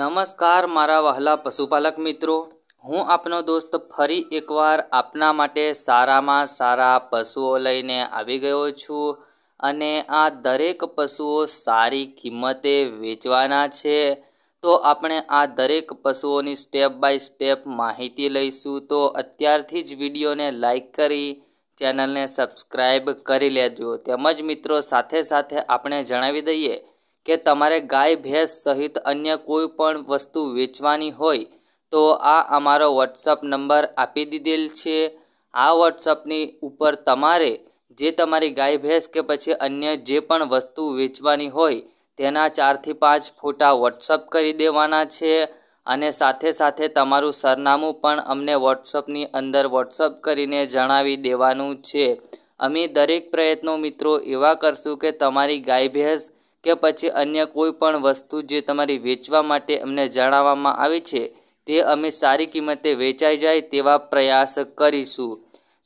નમસ્કાર મારા વહાલા પશુપાલક મિત્રો હું આપનો દોસ્ત ફરી એકવાર આપના માટે સારામાં સારા પશુઓ લઈને આવી ગયો છું અને આ દરેક પશુઓ સારી કિંમતે વેચવાના છે તો આપણે આ દરેક પશુઓની સ્ટેપ બાય સ્ટેપ માહિતી લઈશું તો અત્યારથી જ વિડીયોને લાઈક કરી ચેનલને સબસ્ક્રાઈબ કરી લેજો તેમજ મિત્રો સાથે સાથે આપણે જણાવી દઈએ કે તમારે ગાય ભેંસ સહિત અન્ય કોઈ પણ વસ્તુ વેચવાની હોય તો આ અમારો વોટ્સઅપ નંબર આપી દીધેલ છે આ વોટ્સઅપની ઉપર તમારે જે તમારી ગાય ભેંસ કે પછી અન્ય જે પણ વસ્તુ વેચવાની હોય તેના ચારથી પાંચ ફોટા વોટ્સઅપ કરી દેવાના છે અને સાથે સાથે તમારું સરનામું પણ અમને વોટ્સઅપની અંદર વોટ્સઅપ કરીને જણાવી દેવાનું છે અમે દરેક પ્રયત્નો મિત્રો એવા કરશું કે તમારી ગાય ભેંસ કે પછી અન્ય કોઈ પણ વસ્તુ જે તમારી વેચવા માટે અમને જણાવવામાં આવી છે તે અમે સારી કિંમતે વેચાઈ જાય તેવા પ્રયાસ કરીશું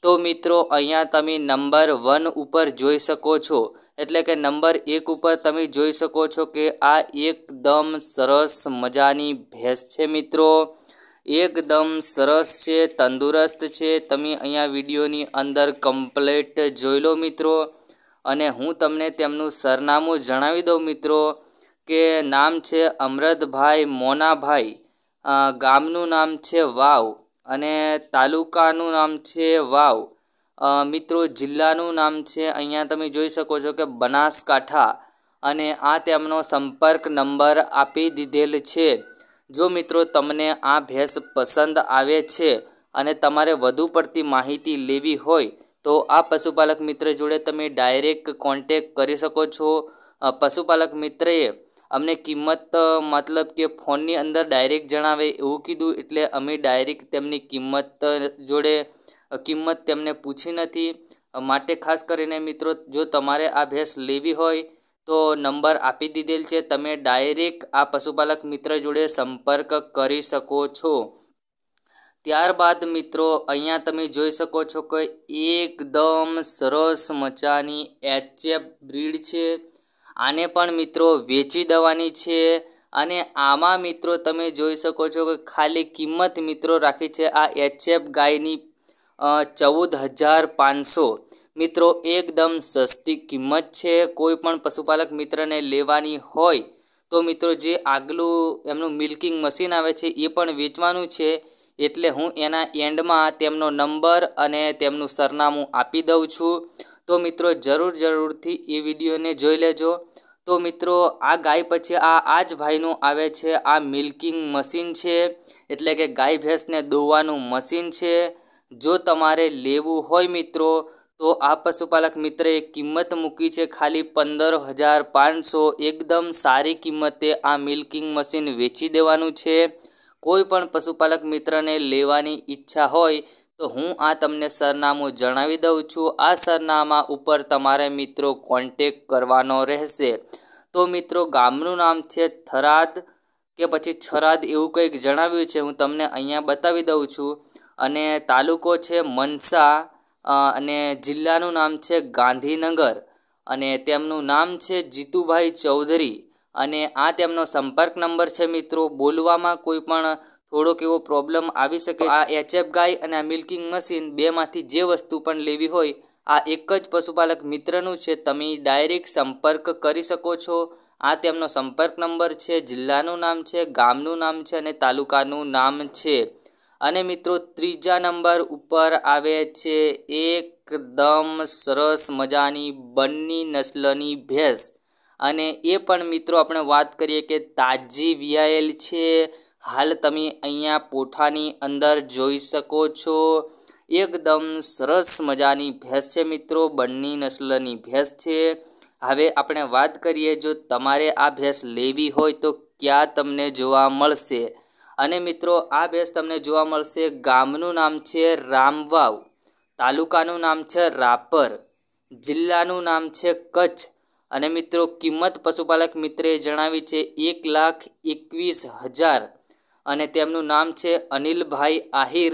તો મિત્રો અહીંયા તમે નંબર વન ઉપર જોઈ શકો છો એટલે કે નંબર એક ઉપર તમે જોઈ શકો છો કે આ એકદમ સરસ મજાની ભેંસ છે મિત્રો એકદમ સરસ છે તંદુરસ્ત છે તમે અહીંયા વિડીયોની અંદર કમ્પ્લેટ જોઈ લો મિત્રો અને હું તમને તેમનું સરનામું જણાવી દઉં મિત્રો કે નામ છે અમૃતભાઈ મોનાભાઈ ગામનું નામ છે વાવ અને તાલુકાનું નામ છે વાવ મિત્રો જિલ્લાનું નામ છે અહીંયા તમે જોઈ શકો છો કે બનાસકાંઠા અને આ તેમનો સંપર્ક નંબર આપી દીધેલ છે જો મિત્રો તમને આ ભેંસ પસંદ આવે છે અને તમારે વધુ પડતી માહિતી લેવી હોય તો આ પશુપાલક મિત્ર જોડે તમે ડાયરેક્ટ કોન્ટેક કરી શકો છો પશુપાલક મિત્રએ અમને કિંમત મતલબ કે ફોનની અંદર ડાયરેક્ટ જણાવે એવું કીધું એટલે અમે ડાયરેક્ટ તેમની કિંમત જોડે કિંમત તેમને પૂછી નથી માટે ખાસ કરીને મિત્રો જો તમારે આ ભેંસ લેવી હોય તો નંબર આપી દીધેલ છે તમે ડાયરેક્ટ આ પશુપાલક મિત્ર જોડે સંપર્ક કરી શકો છો ત્યારબાદ મિત્રો અહીંયા તમે જોઈ શકો છો કે એકદમ સરસ મજાની એચએફ બ્રીડ છે આને પણ મિત્રો વેચી દેવાની છે અને આમાં મિત્રો તમે જોઈ શકો છો કે ખાલી કિંમત મિત્રો રાખી છે આ એચએફ ગાયની ચૌદ હજાર પાંચસો મિત્રો એકદમ સસ્તી કિંમત છે કોઈ પણ પશુપાલક મિત્રને લેવાની હોય તો મિત્રો જે આગલું એમનું મિલ્કિંગ મશીન આવે છે એ પણ વેચવાનું છે એટલે હું એના એન્ડમાં તેમનો નંબર અને તેમનું સરનામું આપી દઉં છું તો મિત્રો જરૂર જરૂરથી એ વિડીયોને જોઈ લેજો તો મિત્રો આ ગાય પછી આ આ જ ભાઈનું આવે છે આ મિલ્કિંગ મશીન છે એટલે કે ગાય ભેંસને દોવાનું મશીન છે જો તમારે લેવું હોય મિત્રો તો આ પશુપાલક મિત્રએ કિંમત મૂકી છે ખાલી પંદર હજાર પાંચસો એકદમ સારી કિંમતે આ મિલ્કિંગ મશીન વેચી દેવાનું છે કોઈ પણ પશુપાલક મિત્રને લેવાની ઈચ્છા હોય તો હું આ તમને સરનામું જણાવી દઉં છું આ સરનામા ઉપર તમારે મિત્રો કોન્ટેક કરવાનો રહેશે તો મિત્રો ગામનું નામ છે થરાદ કે પછી છરાદ એવું કંઈક જણાવ્યું છે હું તમને અહીંયા બતાવી દઉં છું અને તાલુકો છે મનસા અને જિલ્લાનું નામ છે ગાંધીનગર અને તેમનું નામ છે જીતુભાઈ ચૌધરી અને આ તેમનો સંપર્ક નંબર છે મિત્રો બોલવામાં કોઈ પણ થોડોક એવો પ્રોબ્લેમ આવી શકે આ એચએફ ગાય અને આ મિલ્કિંગ મશીન બેમાંથી જે વસ્તુ પણ લેવી હોય આ એક જ પશુપાલક મિત્રનું છે તમે ડાયરેક્ટ સંપર્ક કરી શકો છો આ તેમનો સંપર્ક નંબર છે જિલ્લાનું નામ છે ગામનું નામ છે અને તાલુકાનું નામ છે અને મિત્રો ત્રીજા નંબર ઉપર આવે છે એકદમ સરસ મજાની બંની નસ્લની ભેંસ અને એ પણ મિત્રો આપણે વાત કરીએ કે તાજી વીઆઈએલ છે હાલ તમે અહીંયા પોઠાની અંદર જોઈ શકો છો એકદમ સરસ મજાની ભેંસ છે મિત્રો બંની નસ્લની ભેંસ છે હવે આપણે વાત કરીએ જો તમારે આ ભેંસ લેવી હોય તો ક્યાં તમને જોવા મળશે અને મિત્રો આ ભેંસ તમને જોવા મળશે ગામનું નામ છે રામવાવ તાલુકાનું નામ છે રાપર જિલ્લાનું નામ છે કચ્છ અને મિત્રો કિંમત પશુપાલક મિત્રે જણાવી છે એક લાખ એકવીસ હજાર અને તેમનું નામ છે અનિલભાઈ આહિર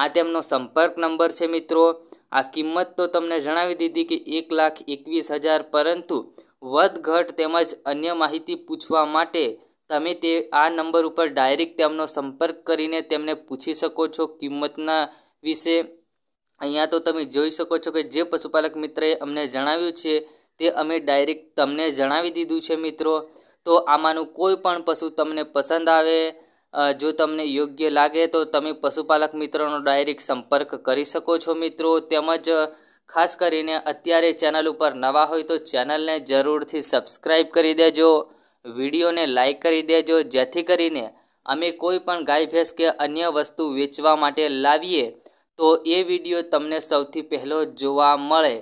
આ તેમનો સંપર્ક નંબર છે મિત્રો આ કિંમત તો તમને જણાવી દીધી કે એક લાખ એકવીસ હજાર પરંતુ વધઘટ તેમજ અન્ય માહિતી પૂછવા માટે તમે તે આ નંબર ઉપર ડાયરેક્ટ તેમનો સંપર્ક કરીને તેમને પૂછી શકો છો કિંમતના વિશે અહીંયા તો તમે જોઈ શકો છો કે જે પશુપાલક મિત્રએ અમને જણાવ્યું છે તે અમે ડાયરેક્ટ તમને જણાવી દીધું છે મિત્રો તો આમાંનું કોઈ પણ પશુ તમને પસંદ આવે જો તમને યોગ્ય લાગે તો તમે પશુપાલક મિત્રોનો ડાયરેક્ટ સંપર્ક કરી શકો છો મિત્રો તેમજ ખાસ કરીને અત્યારે ચેનલ ઉપર નવા હોય તો ચેનલને જરૂરથી સબસ્ક્રાઈબ કરી દેજો વિડીયોને લાઇક કરી દેજો જેથી કરીને અમે કોઈ પણ ગાય ભેંસ કે અન્ય વસ્તુ વેચવા માટે લાવીએ તો એ વિડીયો તમને સૌથી પહેલો જોવા મળે